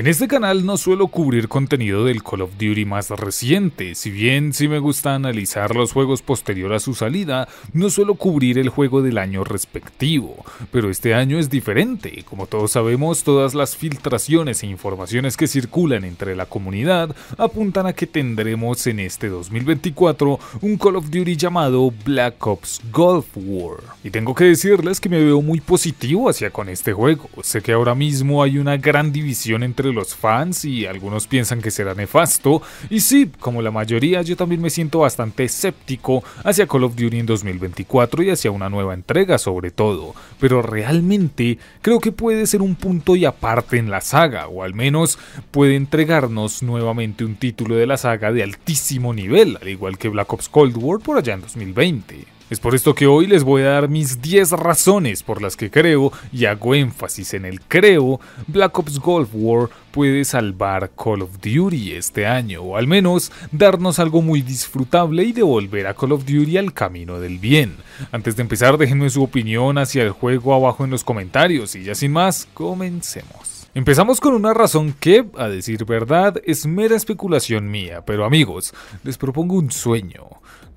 En este canal no suelo cubrir contenido del Call of Duty más reciente, si bien sí me gusta analizar los juegos posterior a su salida, no suelo cubrir el juego del año respectivo, pero este año es diferente, como todos sabemos todas las filtraciones e informaciones que circulan entre la comunidad apuntan a que tendremos en este 2024 un Call of Duty llamado Black Ops golf War, y tengo que decirles que me veo muy positivo hacia con este juego, sé que ahora mismo hay una gran división entre los fans y algunos piensan que será nefasto. Y sí, como la mayoría, yo también me siento bastante escéptico hacia Call of Duty en 2024 y hacia una nueva entrega sobre todo. Pero realmente creo que puede ser un punto y aparte en la saga, o al menos puede entregarnos nuevamente un título de la saga de altísimo nivel, al igual que Black Ops Cold War por allá en 2020. Es por esto que hoy les voy a dar mis 10 razones por las que creo, y hago énfasis en el creo, Black Ops Golf War puede salvar Call of Duty este año, o al menos darnos algo muy disfrutable y devolver a Call of Duty al camino del bien. Antes de empezar, déjenme su opinión hacia el juego abajo en los comentarios, y ya sin más, comencemos. Empezamos con una razón que, a decir verdad, es mera especulación mía, pero amigos, les propongo un sueño.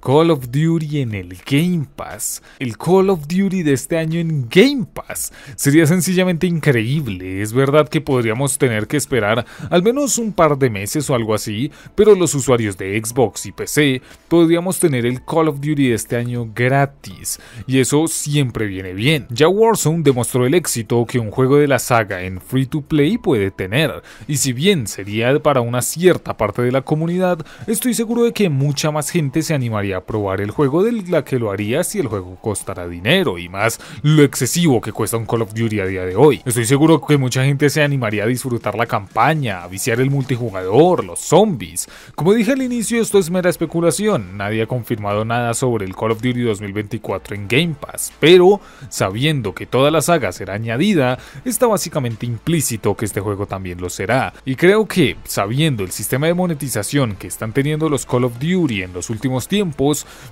Call of Duty en el Game Pass. El Call of Duty de este año en Game Pass. Sería sencillamente increíble. Es verdad que podríamos tener que esperar al menos un par de meses o algo así, pero los usuarios de Xbox y PC podríamos tener el Call of Duty de este año gratis. Y eso siempre viene bien. Ya Warzone demostró el éxito que un juego de la saga en free to play puede tener. Y si bien sería para una cierta parte de la comunidad, estoy seguro de que mucha más gente se animaría aprobar probar el juego de la que lo haría si el juego costara dinero y más lo excesivo que cuesta un Call of Duty a día de hoy. Estoy seguro que mucha gente se animaría a disfrutar la campaña, a viciar el multijugador, los zombies. Como dije al inicio, esto es mera especulación, nadie ha confirmado nada sobre el Call of Duty 2024 en Game Pass, pero sabiendo que toda la saga será añadida, está básicamente implícito que este juego también lo será. Y creo que, sabiendo el sistema de monetización que están teniendo los Call of Duty en los últimos tiempos,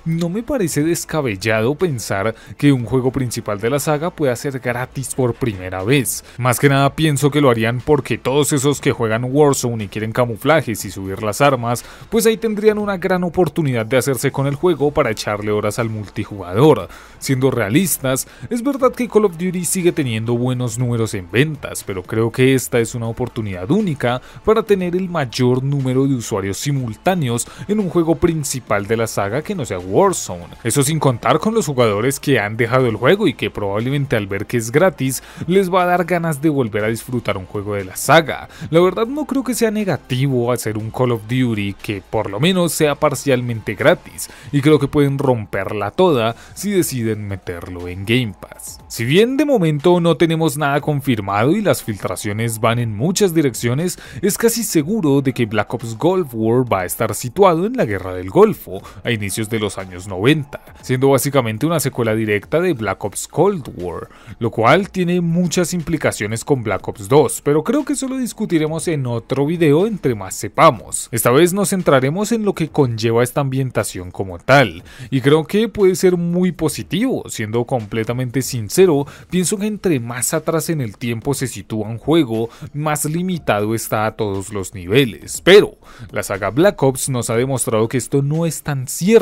no me parece descabellado pensar que un juego principal de la saga pueda ser gratis por primera vez. Más que nada pienso que lo harían porque todos esos que juegan Warzone y quieren camuflajes y subir las armas, pues ahí tendrían una gran oportunidad de hacerse con el juego para echarle horas al multijugador. Siendo realistas, es verdad que Call of Duty sigue teniendo buenos números en ventas, pero creo que esta es una oportunidad única para tener el mayor número de usuarios simultáneos en un juego principal de la saga que no sea Warzone. Eso sin contar con los jugadores que han dejado el juego y que probablemente al ver que es gratis les va a dar ganas de volver a disfrutar un juego de la saga. La verdad no creo que sea negativo hacer un Call of Duty que por lo menos sea parcialmente gratis y creo que pueden romperla toda si deciden meterlo en Game Pass. Si bien de momento no tenemos nada confirmado y las filtraciones van en muchas direcciones, es casi seguro de que Black Ops Golf War va a estar situado en la Guerra del Golfo, de los años 90, siendo básicamente una secuela directa de Black Ops Cold War, lo cual tiene muchas implicaciones con Black Ops 2, pero creo que eso lo discutiremos en otro video entre más sepamos. Esta vez nos centraremos en lo que conlleva esta ambientación como tal, y creo que puede ser muy positivo, siendo completamente sincero, pienso que entre más atrás en el tiempo se sitúa un juego, más limitado está a todos los niveles, pero la saga Black Ops nos ha demostrado que esto no es tan cierto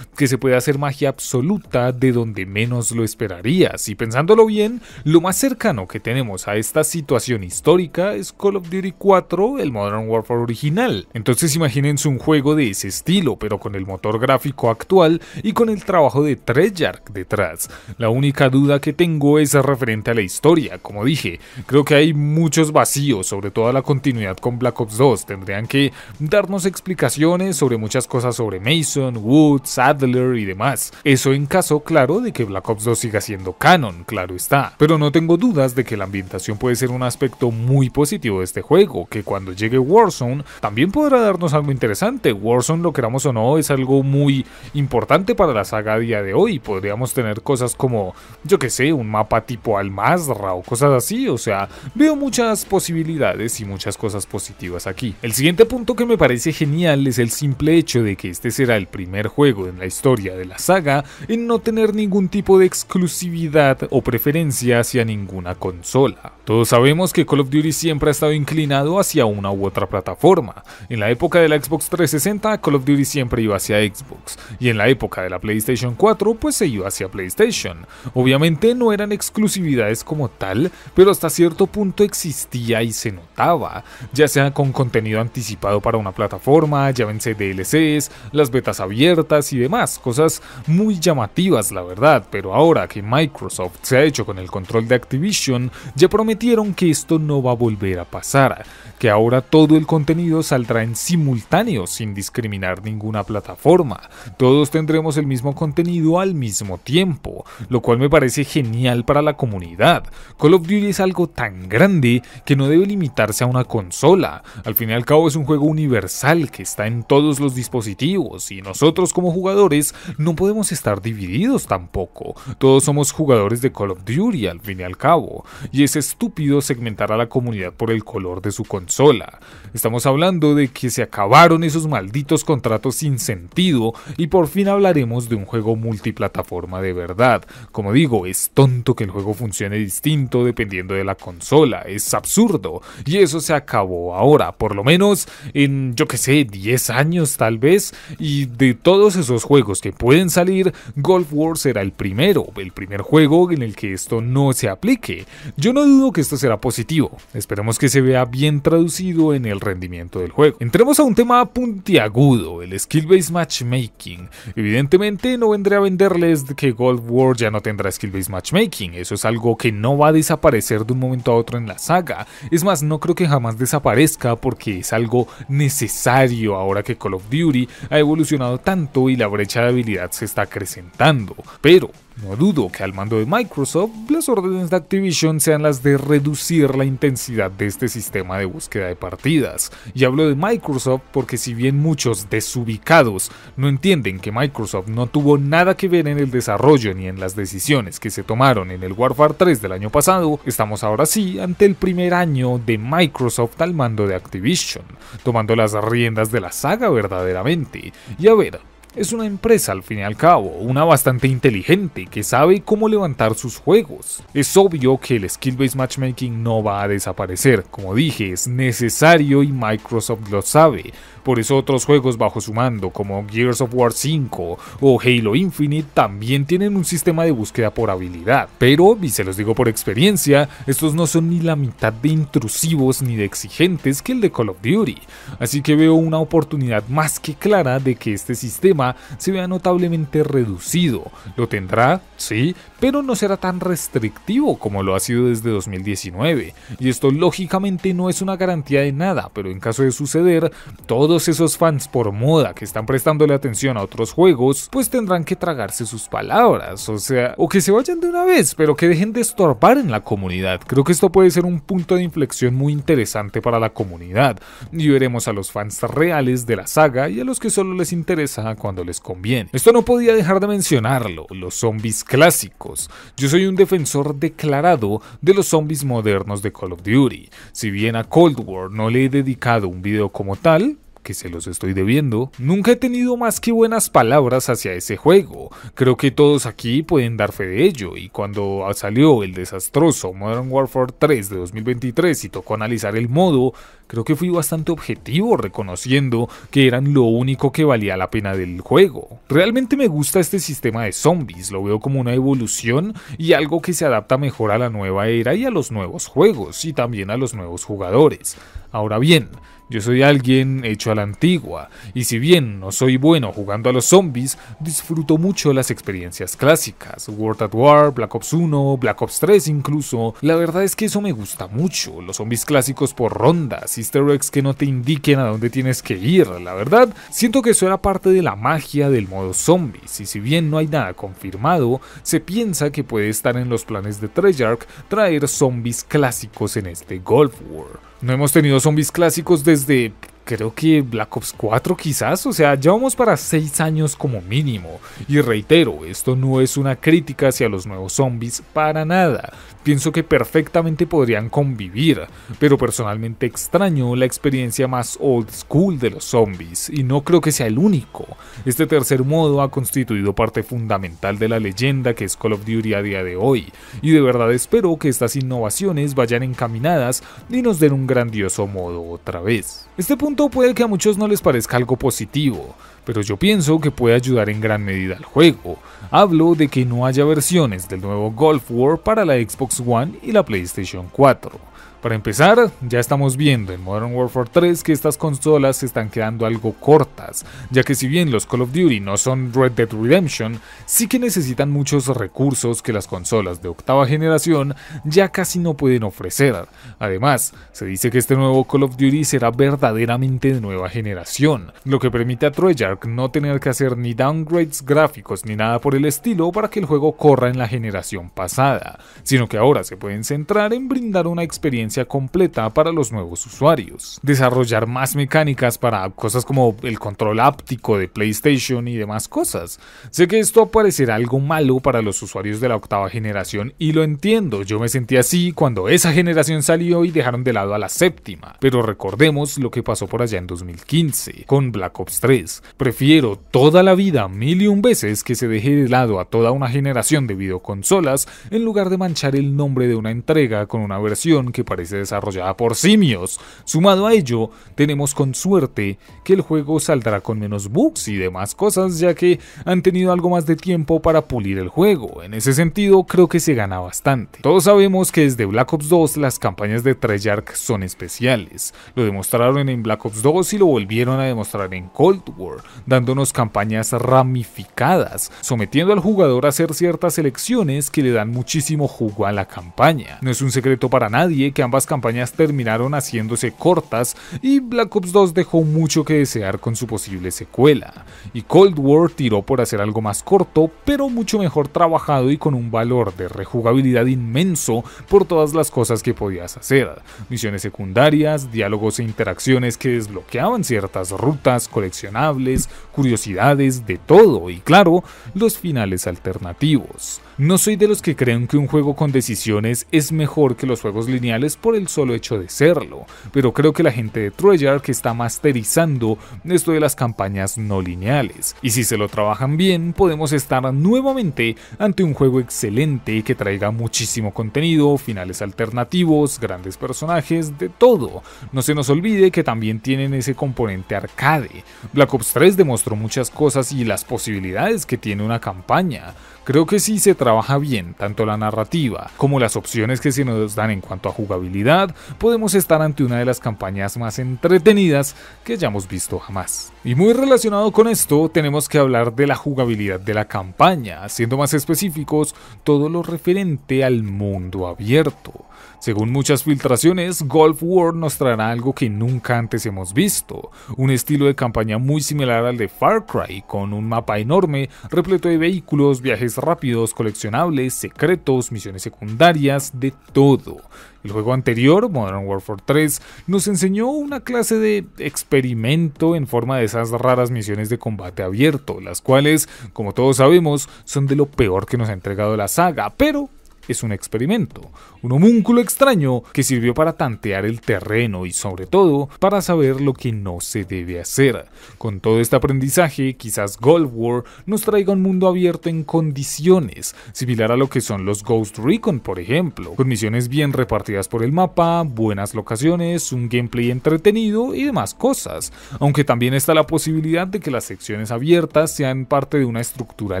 que se puede hacer magia absoluta de donde menos lo esperarías. Y pensándolo bien, lo más cercano que tenemos a esta situación histórica es Call of Duty 4, el Modern Warfare original. Entonces imagínense un juego de ese estilo, pero con el motor gráfico actual y con el trabajo de Treyarch detrás. La única duda que tengo es referente a la historia. Como dije, creo que hay muchos vacíos, sobre todo la continuidad con Black Ops 2. Tendrían que darnos explicaciones sobre muchas cosas sobre Mason, Woods, Adler y demás. Eso en caso, claro, de que Black Ops 2 siga siendo canon, claro está. Pero no tengo dudas de que la ambientación puede ser un aspecto muy positivo de este juego, que cuando llegue Warzone también podrá darnos algo interesante. Warzone, lo queramos o no, es algo muy importante para la saga a día de hoy. Podríamos tener cosas como, yo que sé, un mapa tipo Almazra o cosas así. O sea, veo muchas posibilidades y muchas cosas positivas aquí. El siguiente punto que me parece genial es el simple hecho de que este será el primer juego en la historia de la saga en no tener ningún tipo de exclusividad o preferencia hacia ninguna consola. Todos sabemos que Call of Duty siempre ha estado inclinado hacia una u otra plataforma. En la época de la Xbox 360, Call of Duty siempre iba hacia Xbox, y en la época de la PlayStation 4, pues se iba hacia PlayStation. Obviamente no eran exclusividades como tal, pero hasta cierto punto existía y se notaba, ya sea con contenido anticipado para una plataforma, llámense DLCs, las betas abiertas y demás, cosas muy llamativas la verdad, pero ahora que Microsoft se ha hecho con el control de Activision, ya promete prometieron que esto no va a volver a pasar, que ahora todo el contenido saldrá en simultáneo sin discriminar ninguna plataforma. Todos tendremos el mismo contenido al mismo tiempo, lo cual me parece genial para la comunidad. Call of Duty es algo tan grande que no debe limitarse a una consola. Al fin y al cabo es un juego universal que está en todos los dispositivos y nosotros como jugadores no podemos estar divididos tampoco. Todos somos jugadores de Call of Duty al fin y al cabo. Y ese estúpido segmentar a la comunidad por el color de su consola. Estamos hablando de que se acabaron esos malditos contratos sin sentido y por fin hablaremos de un juego multiplataforma de verdad. Como digo, es tonto que el juego funcione distinto dependiendo de la consola, es absurdo y eso se acabó ahora, por lo menos en yo que sé, 10 años tal vez y de todos esos juegos que pueden salir, Golf Wars será el primero, el primer juego en el que esto no se aplique. Yo no dudo que esto será positivo. Esperemos que se vea bien traducido en el rendimiento del juego. Entremos a un tema puntiagudo, el skill-based matchmaking. Evidentemente no vendré a venderles que Gold War ya no tendrá skill-based matchmaking, eso es algo que no va a desaparecer de un momento a otro en la saga. Es más, no creo que jamás desaparezca porque es algo necesario ahora que Call of Duty ha evolucionado tanto y la brecha de habilidad se está acrecentando. Pero no dudo que al mando de Microsoft las órdenes de Activision sean las de reducir la intensidad de este sistema de búsqueda de partidas. Y hablo de Microsoft porque si bien muchos desubicados no entienden que Microsoft no tuvo nada que ver en el desarrollo ni en las decisiones que se tomaron en el Warfare 3 del año pasado, estamos ahora sí ante el primer año de Microsoft al mando de Activision, tomando las riendas de la saga verdaderamente. Y a ver, es una empresa al fin y al cabo, una bastante inteligente que sabe cómo levantar sus juegos. Es obvio que el skill-based matchmaking no va a desaparecer, como dije, es necesario y Microsoft lo sabe. Por eso otros juegos bajo su mando, como Gears of War 5 o Halo Infinite, también tienen un sistema de búsqueda por habilidad. Pero, y se los digo por experiencia, estos no son ni la mitad de intrusivos ni de exigentes que el de Call of Duty. Así que veo una oportunidad más que clara de que este sistema se vea notablemente reducido. Lo tendrá, sí, pero no será tan restrictivo como lo ha sido desde 2019. Y esto lógicamente no es una garantía de nada, pero en caso de suceder, todo todos esos fans por moda que están prestándole atención a otros juegos, pues tendrán que tragarse sus palabras, o sea, o que se vayan de una vez, pero que dejen de estorbar en la comunidad. Creo que esto puede ser un punto de inflexión muy interesante para la comunidad, y veremos a los fans reales de la saga y a los que solo les interesa cuando les conviene. Esto no podía dejar de mencionarlo, los zombies clásicos. Yo soy un defensor declarado de los zombies modernos de Call of Duty. Si bien a Cold War no le he dedicado un video como tal, que se los estoy debiendo, nunca he tenido más que buenas palabras hacia ese juego. Creo que todos aquí pueden dar fe de ello, y cuando salió el desastroso Modern Warfare 3 de 2023 y tocó analizar el modo, creo que fui bastante objetivo reconociendo que eran lo único que valía la pena del juego. Realmente me gusta este sistema de zombies, lo veo como una evolución y algo que se adapta mejor a la nueva era y a los nuevos juegos, y también a los nuevos jugadores. Ahora bien, yo soy alguien hecho a la antigua, y si bien no soy bueno jugando a los zombies, disfruto mucho las experiencias clásicas, World at War, Black Ops 1, Black Ops 3 incluso. La verdad es que eso me gusta mucho, los zombies clásicos por rondas, easter eggs que no te indiquen a dónde tienes que ir, la verdad, siento que eso era parte de la magia del modo zombies, y si bien no hay nada confirmado, se piensa que puede estar en los planes de Treyarch traer zombies clásicos en este golf War. No hemos tenido zombies clásicos desde creo que Black Ops 4 quizás, o sea, llevamos para 6 años como mínimo. Y reitero, esto no es una crítica hacia los nuevos zombies para nada. Pienso que perfectamente podrían convivir, pero personalmente extraño la experiencia más old school de los zombies, y no creo que sea el único. Este tercer modo ha constituido parte fundamental de la leyenda que es Call of Duty a día de hoy, y de verdad espero que estas innovaciones vayan encaminadas y nos den un grandioso modo otra vez. Este punto puede que a muchos no les parezca algo positivo, pero yo pienso que puede ayudar en gran medida al juego. Hablo de que no haya versiones del nuevo Golf War para la Xbox One y la PlayStation 4. Para empezar, ya estamos viendo en Modern Warfare 3 que estas consolas se están quedando algo cortas, ya que si bien los Call of Duty no son Red Dead Redemption, sí que necesitan muchos recursos que las consolas de octava generación ya casi no pueden ofrecer. Además, se dice que este nuevo Call of Duty será verdaderamente de nueva generación, lo que permite a Treyarch no tener que hacer ni downgrades gráficos ni nada por el estilo para que el juego corra en la generación pasada, sino que ahora se pueden centrar en brindar una experiencia completa para los nuevos usuarios. Desarrollar más mecánicas para cosas como el control áptico de PlayStation y demás cosas. Sé que esto parecerá algo malo para los usuarios de la octava generación y lo entiendo, yo me sentí así cuando esa generación salió y dejaron de lado a la séptima, pero recordemos lo que pasó por allá en 2015 con Black Ops 3. Prefiero toda la vida mil y un veces que se deje de lado a toda una generación de videoconsolas en lugar de manchar el nombre de una entrega con una versión que parece desarrollada por simios. Sumado a ello, tenemos con suerte que el juego saldrá con menos bugs y demás cosas, ya que han tenido algo más de tiempo para pulir el juego. En ese sentido, creo que se gana bastante. Todos sabemos que desde Black Ops 2 las campañas de Treyarch son especiales. Lo demostraron en Black Ops 2 y lo volvieron a demostrar en Cold War, dándonos campañas ramificadas, sometiendo al jugador a hacer ciertas elecciones que le dan muchísimo jugo a la campaña. No es un secreto para nadie que han ambas campañas terminaron haciéndose cortas y Black Ops 2 dejó mucho que desear con su posible secuela, y Cold War tiró por hacer algo más corto, pero mucho mejor trabajado y con un valor de rejugabilidad inmenso por todas las cosas que podías hacer, misiones secundarias, diálogos e interacciones que desbloqueaban ciertas rutas, coleccionables, curiosidades, de todo, y claro, los finales alternativos. No soy de los que creen que un juego con decisiones es mejor que los juegos lineales por el solo hecho de serlo, pero creo que la gente de Treyarch está masterizando esto de las campañas no lineales, y si se lo trabajan bien, podemos estar nuevamente ante un juego excelente que traiga muchísimo contenido, finales alternativos, grandes personajes, de todo. No se nos olvide que también tienen ese componente arcade. Black Ops 3 demostró muchas cosas y las posibilidades que tiene una campaña. Creo que sí se trabaja bien tanto la narrativa como las opciones que se nos dan en cuanto a jugabilidad, podemos estar ante una de las campañas más entretenidas que hayamos visto jamás. Y muy relacionado con esto, tenemos que hablar de la jugabilidad de la campaña, siendo más específicos, todo lo referente al mundo abierto. Según muchas filtraciones, Golf War nos traerá algo que nunca antes hemos visto, un estilo de campaña muy similar al de Far Cry, con un mapa enorme repleto de vehículos, viajes rápidos, coleccionables, secretos, misiones secundarias, de todo. El juego anterior, Modern Warfare 3, nos enseñó una clase de experimento en forma de esas raras misiones de combate abierto, las cuales, como todos sabemos, son de lo peor que nos ha entregado la saga, pero es un experimento, un homúnculo extraño que sirvió para tantear el terreno y sobre todo para saber lo que no se debe hacer. Con todo este aprendizaje, quizás Gold War nos traiga un mundo abierto en condiciones, similar a lo que son los Ghost Recon por ejemplo, con misiones bien repartidas por el mapa, buenas locaciones, un gameplay entretenido y demás cosas, aunque también está la posibilidad de que las secciones abiertas sean parte de una estructura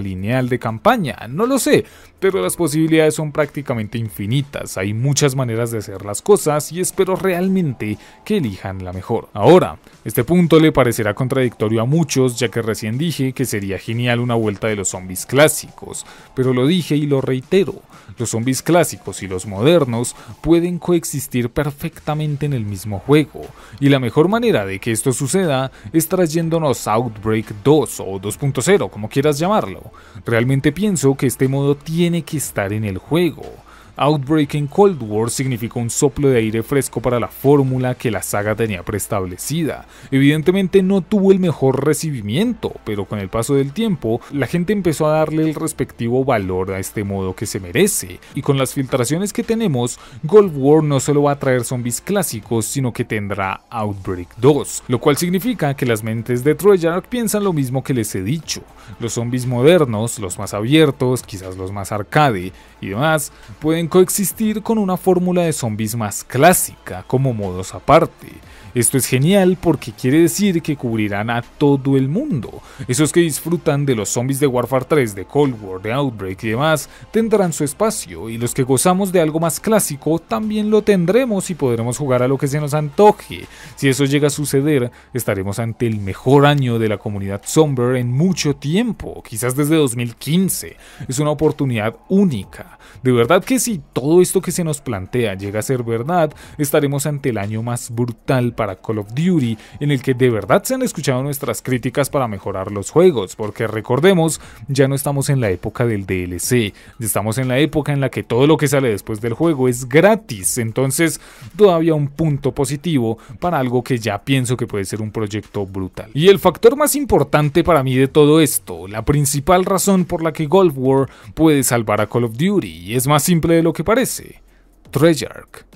lineal de campaña, no lo sé, pero las posibilidades son prácticamente infinitas, hay muchas maneras de hacer las cosas y espero realmente que elijan la mejor. Ahora, este punto le parecerá contradictorio a muchos ya que recién dije que sería genial una vuelta de los zombies clásicos, pero lo dije y lo reitero, los zombies clásicos y los modernos pueden coexistir perfectamente en el mismo juego, y la mejor manera de que esto suceda es trayéndonos Outbreak 2 o 2.0, como quieras llamarlo. Realmente pienso que este modo tiene tiene que estar en el juego. Outbreak en Cold War significó un soplo de aire fresco para la fórmula que la saga tenía preestablecida. Evidentemente no tuvo el mejor recibimiento, pero con el paso del tiempo, la gente empezó a darle el respectivo valor a este modo que se merece, y con las filtraciones que tenemos, Cold War no solo va a traer zombies clásicos, sino que tendrá Outbreak 2, lo cual significa que las mentes de Treyarch piensan lo mismo que les he dicho. Los zombies modernos, los más abiertos, quizás los más arcade y demás, pueden coexistir con una fórmula de zombies más clásica como modos aparte, esto es genial porque quiere decir que cubrirán a todo el mundo. Esos que disfrutan de los zombies de Warfare 3, de Cold War, de Outbreak y demás, tendrán su espacio y los que gozamos de algo más clásico también lo tendremos y podremos jugar a lo que se nos antoje. Si eso llega a suceder, estaremos ante el mejor año de la comunidad Sombra... en mucho tiempo, quizás desde 2015. Es una oportunidad única. De verdad que si todo esto que se nos plantea llega a ser verdad, estaremos ante el año más brutal para Call of Duty, en el que de verdad se han escuchado nuestras críticas para mejorar los juegos, porque recordemos, ya no estamos en la época del DLC, estamos en la época en la que todo lo que sale después del juego es gratis, entonces todavía un punto positivo para algo que ya pienso que puede ser un proyecto brutal. Y el factor más importante para mí de todo esto, la principal razón por la que gold War puede salvar a Call of Duty, y es más simple de lo que parece, Treyarch.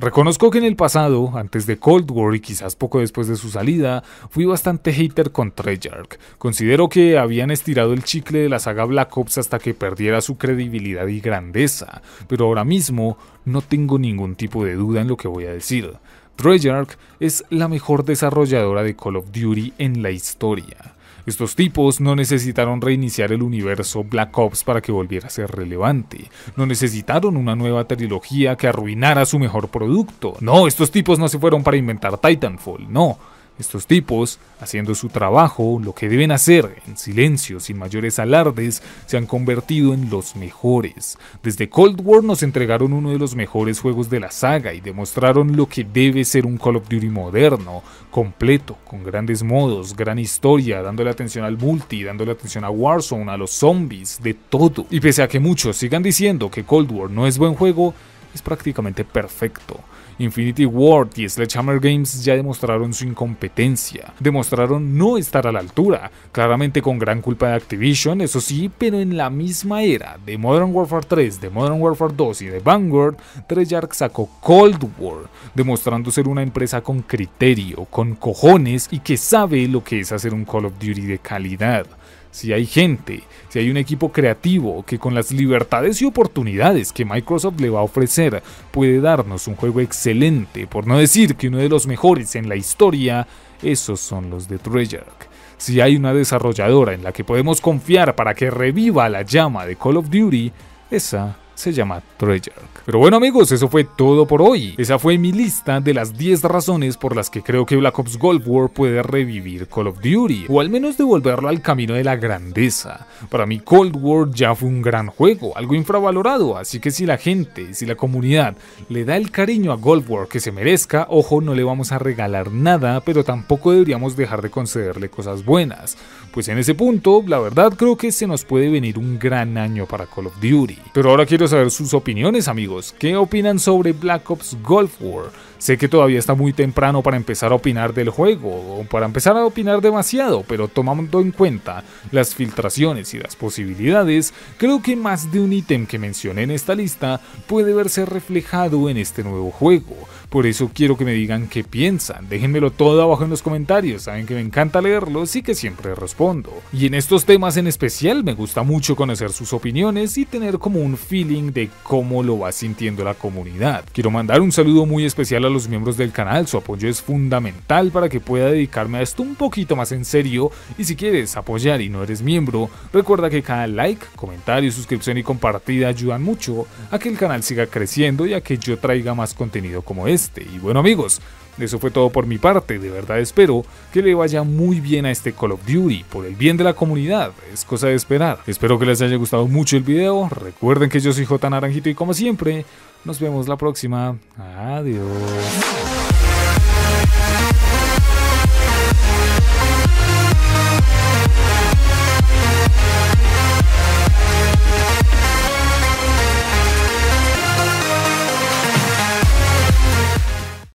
Reconozco que en el pasado, antes de Cold War y quizás poco después de su salida, fui bastante hater con Treyarch. Considero que habían estirado el chicle de la saga Black Ops hasta que perdiera su credibilidad y grandeza, pero ahora mismo no tengo ningún tipo de duda en lo que voy a decir. Treyarch es la mejor desarrolladora de Call of Duty en la historia. Estos tipos no necesitaron reiniciar el universo Black Ops para que volviera a ser relevante. No necesitaron una nueva trilogía que arruinara su mejor producto. No, estos tipos no se fueron para inventar Titanfall, no estos tipos, haciendo su trabajo, lo que deben hacer, en silencio, sin mayores alardes, se han convertido en los mejores. Desde Cold War nos entregaron uno de los mejores juegos de la saga y demostraron lo que debe ser un Call of Duty moderno, completo, con grandes modos, gran historia, dándole atención al multi, dándole atención a Warzone, a los zombies, de todo. Y pese a que muchos sigan diciendo que Cold War no es buen juego, es prácticamente perfecto. Infinity Ward y Sledgehammer Games ya demostraron su incompetencia, demostraron no estar a la altura, claramente con gran culpa de Activision, eso sí, pero en la misma era de Modern Warfare 3, de Modern Warfare 2 y de Vanguard, Treyarch sacó Cold War, demostrando ser una empresa con criterio, con cojones y que sabe lo que es hacer un Call of Duty de calidad si hay gente, si hay un equipo creativo que con las libertades y oportunidades que Microsoft le va a ofrecer puede darnos un juego excelente, por no decir que uno de los mejores en la historia, esos son los de Treyarch. Si hay una desarrolladora en la que podemos confiar para que reviva la llama de Call of Duty, esa se llama Treyarch. Pero bueno amigos, eso fue todo por hoy. Esa fue mi lista de las 10 razones por las que creo que Black Ops Gold War puede revivir Call of Duty, o al menos devolverlo al camino de la grandeza. Para mí Cold War ya fue un gran juego, algo infravalorado, así que si la gente, si la comunidad le da el cariño a Gold War que se merezca, ojo, no le vamos a regalar nada, pero tampoco deberíamos dejar de concederle cosas buenas pues en ese punto, la verdad creo que se nos puede venir un gran año para Call of Duty. Pero ahora quiero saber sus opiniones amigos, ¿qué opinan sobre Black Ops Golf War? Sé que todavía está muy temprano para empezar a opinar del juego, o para empezar a opinar demasiado, pero tomando en cuenta las filtraciones y las posibilidades, creo que más de un ítem que mencioné en esta lista puede verse reflejado en este nuevo juego, por eso quiero que me digan qué piensan. Déjenmelo todo abajo en los comentarios. Saben que me encanta leerlos y que siempre respondo. Y en estos temas en especial me gusta mucho conocer sus opiniones y tener como un feeling de cómo lo va sintiendo la comunidad. Quiero mandar un saludo muy especial a los miembros del canal. Su apoyo es fundamental para que pueda dedicarme a esto un poquito más en serio. Y si quieres apoyar y no eres miembro, recuerda que cada like, comentario, suscripción y compartida ayudan mucho a que el canal siga creciendo y a que yo traiga más contenido como este. Y bueno amigos, eso fue todo por mi parte, de verdad espero que le vaya muy bien a este Call of Duty, por el bien de la comunidad, es cosa de esperar. Espero que les haya gustado mucho el video, recuerden que yo soy J Naranjito y como siempre, nos vemos la próxima, adiós.